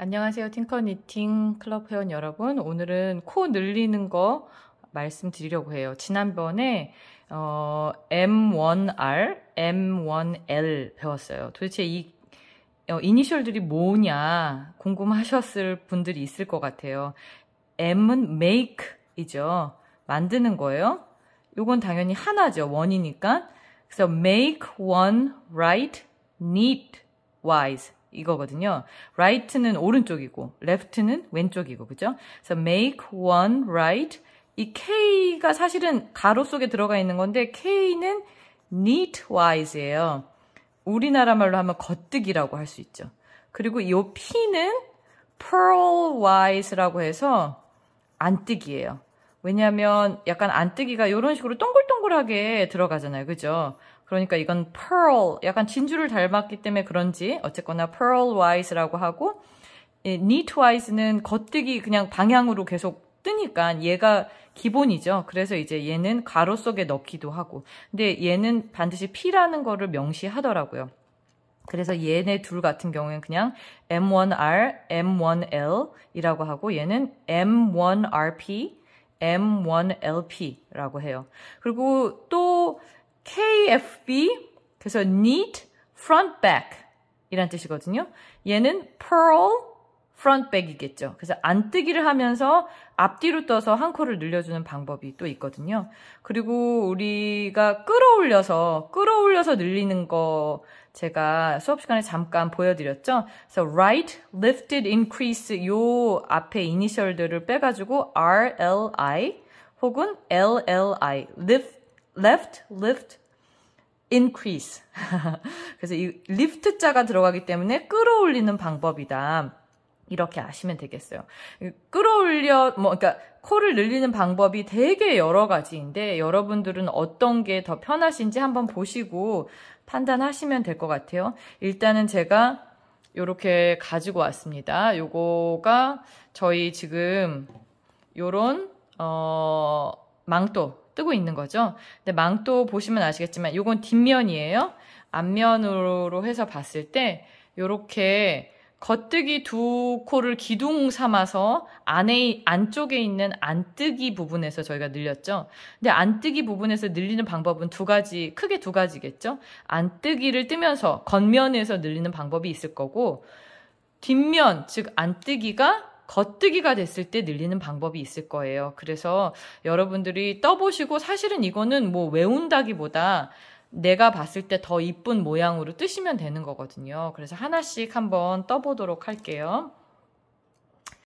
안녕하세요. 팅커 니팅 클럽 회원 여러분. 오늘은 코 늘리는 거 말씀드리려고 해요. 지난번에 어, M1R, M1L 배웠어요. 도대체 이 어, 이니셜들이 뭐냐 궁금하셨을 분들이 있을 것 같아요. M은 make이죠. 만드는 거예요. 이건 당연히 하나죠. 원이니까. 그래서 make one right, neat, wise. 이거거든요. right는 오른쪽이고 left는 왼쪽이고 그죠? 그래서 make one right 이 k가 사실은 가로 속에 들어가 있는 건데 k는 neatwise예요. 우리나라 말로 하면 거뜨기라고 할 수 있죠. 그리고 이 p는 pearlwise라고 해서 안뜨기예요. 왜냐하면 약간 안뜨기가 이런 식으로 동글동글하게 들어가잖아요. 그죠? 그러니까 이건 pearl, 약간 진주를 닮았기 때문에 그런지 어쨌거나 pearl w i s e 라고 하고 knit w i t e 는 겉뜨기 그냥 방향으로 계속 뜨니까 얘가 기본이죠. 그래서 이제 얘는 가로 속에 넣기도 하고 근데 얘는 반드시 P라는 거를 명시하더라고요. 그래서 얘네 둘 같은 경우에는 그냥 M1R, M1L이라고 하고 얘는 M1RP, M1LP라고 해요. 그리고 또 KFB, 그래서 neat front back 이란 뜻이거든요. 얘는 pearl front back이겠죠. 그래서 안뜨기를 하면서 앞뒤로 떠서 한 코를 늘려주는 방법이 또 있거든요. 그리고 우리가 끌어올려서 끌어올려서 늘리는 거 제가 수업 시간에 잠깐 보여드렸죠. 그래서 right, lifted, increase 요 앞에 이니셜들을 빼가지고 RLI 혹은 LLI, lift, left, lift, increase. 그래서 이 lift 자가 들어가기 때문에 끌어올리는 방법이다. 이렇게 아시면 되겠어요. 끌어올려, 뭐, 그러니까 코를 늘리는 방법이 되게 여러 가지인데 여러분들은 어떤 게 더 편하신지 한번 보시고 판단하시면 될 것 같아요. 일단은 제가 이렇게 가지고 왔습니다. 요거가 저희 지금 요런 어, 망토 뜨고 있는 거죠. 근데 망토 보시면 아시겠지만 요건 뒷면이에요. 앞면으로 해서 봤을 때 요렇게 겉뜨기 두 코를 기둥 삼아서 안에 안쪽에 있는 안뜨기 부분에서 저희가 늘렸죠. 근데 안뜨기 부분에서 늘리는 방법은 두 가지 크게 두 가지겠죠. 안뜨기를 뜨면서 겉면에서 늘리는 방법이 있을 거고 뒷면 즉 안뜨기가 겉뜨기가 됐을 때 늘리는 방법이 있을 거예요. 그래서 여러분들이 떠보시고 사실은 이거는 뭐 외운다기보다 내가 봤을 때 더 이쁜 모양으로 뜨시면 되는 거거든요. 그래서 하나씩 한번 떠보도록 할게요.